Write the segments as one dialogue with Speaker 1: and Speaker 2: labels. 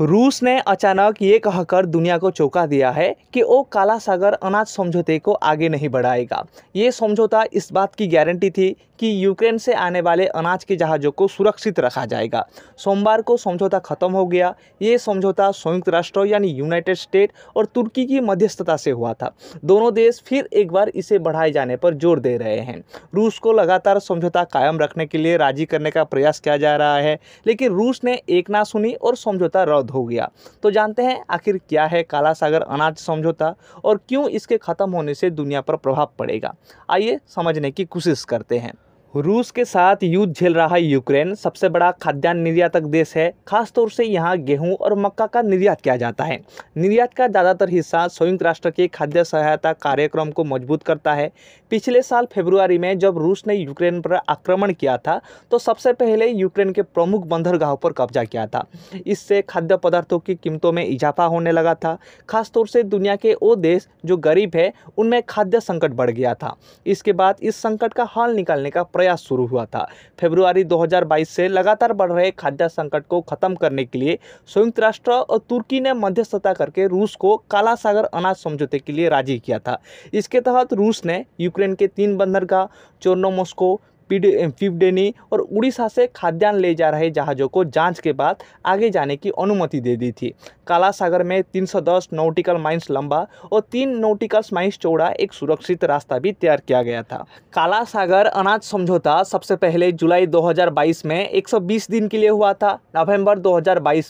Speaker 1: रूस ने अचानक ये कहकर दुनिया को चौंका दिया है कि वो काला सागर अनाज समझौते को आगे नहीं बढ़ाएगा ये समझौता इस बात की गारंटी थी कि यूक्रेन से आने वाले अनाज के जहाज़ों को सुरक्षित रखा जाएगा सोमवार को समझौता खत्म हो गया ये समझौता संयुक्त राष्ट्र यानी यूनाइटेड स्टेट और तुर्की की मध्यस्थता से हुआ था दोनों देश फिर एक बार इसे बढ़ाए जाने पर जोर दे रहे हैं रूस को लगातार समझौता कायम रखने के लिए राजी करने का प्रयास किया जा रहा है लेकिन रूस ने एक ना सुनी और समझौता उपलब्ध हो गया तो जानते हैं आखिर क्या है काला सागर अनाज समझौता और क्यों इसके ख़त्म होने से दुनिया पर प्रभाव पड़ेगा आइए समझने की कोशिश करते हैं रूस के साथ युद्ध झेल रहा यूक्रेन सबसे बड़ा खाद्यान्न निर्यातक देश है खासतौर से यहाँ गेहूं और मक्का का निर्यात किया जाता है निर्यात का ज़्यादातर हिस्सा संयुक्त राष्ट्र के खाद्य सहायता कार्यक्रम को मजबूत करता है पिछले साल फेब्रुआरी में जब रूस ने यूक्रेन पर आक्रमण किया था तो सबसे पहले यूक्रेन के प्रमुख बंदरगाहों पर कब्जा किया था इससे खाद्य पदार्थों की कीमतों में इजाफा होने लगा था खासतौर से दुनिया के वो देश जो गरीब है उनमें खाद्य संकट बढ़ गया था इसके बाद इस संकट का हाल निकालने का प्रयास शुरू हुआ था फेब्रुआरी 2022 से लगातार बढ़ रहे खाद्य संकट को खत्म करने के लिए संयुक्त राष्ट्र और तुर्की ने मध्यस्थता करके रूस को काला सागर अनाज समझौते के लिए राजी किया था इसके तहत रूस ने यूक्रेन के तीन बंदरगाह चोर्नो मॉस्को नहीं और उड़ीसा से खाद्यान्न ले जा रहे जहाज़ों को जांच के बाद आगे जाने की अनुमति दे दी थी काला सागर में 310 नोटिकल माइंस लंबा और तीन नोटिकल माइंस चौड़ा एक सुरक्षित रास्ता भी तैयार किया गया था काला सागर अनाज समझौता सबसे पहले जुलाई 2022 में 120 दिन के लिए हुआ था नवम्बर दो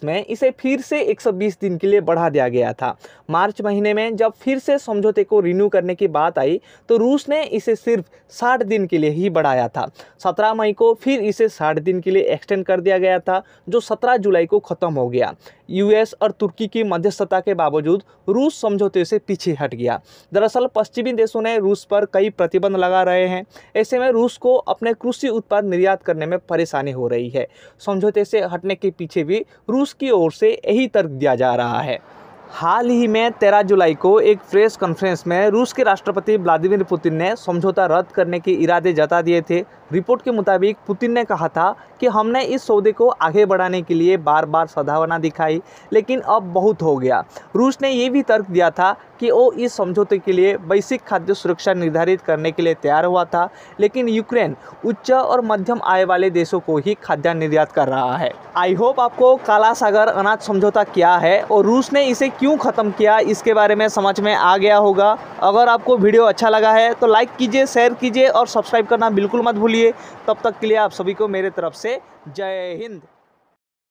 Speaker 1: में इसे फिर से एक दिन के लिए बढ़ा दिया गया था मार्च महीने में जब फिर से समझौते को रिन्यू करने की बात आई तो रूस ने इसे सिर्फ साठ दिन के लिए ही बढ़ाया था था सत्रह मई को फिर इसे साठ दिन के लिए एक्सटेंड कर दिया गया था जो सत्रह जुलाई को ख़त्म हो गया यूएस और तुर्की की मध्यस्थता के बावजूद रूस समझौते से पीछे हट गया दरअसल पश्चिमी देशों ने रूस पर कई प्रतिबंध लगा रहे हैं ऐसे में रूस को अपने कृषि उत्पाद निर्यात करने में परेशानी हो रही है समझौते से हटने के पीछे भी रूस की ओर से यही तर्क दिया जा रहा है हाल ही में तेरह जुलाई को एक प्रेस कॉन्फ्रेंस में रूस के राष्ट्रपति व्लादिमीर पुतिन ने समझौता रद्द करने के इरादे जता दिए थे रिपोर्ट के मुताबिक पुतिन ने कहा था कि हमने इस सौदे को आगे बढ़ाने के लिए बार बार सदावना दिखाई लेकिन अब बहुत हो गया रूस ने ये भी तर्क दिया था कि वो इस समझौते के लिए वैश्विक खाद्य सुरक्षा निर्धारित करने के लिए तैयार हुआ था लेकिन यूक्रेन उच्च और मध्यम आय वाले देशों को ही खाद्यान्न निर्यात कर रहा है आई होप आपको काला सागर अनाज समझौता क्या है और रूस ने इसे क्यों ख़त्म किया इसके बारे में समझ में आ गया होगा अगर आपको वीडियो अच्छा लगा है तो लाइक कीजिए शेयर कीजिए और सब्सक्राइब करना बिल्कुल मत भूलिए तब तक के लिए आप सभी को मेरे तरफ से जय हिंद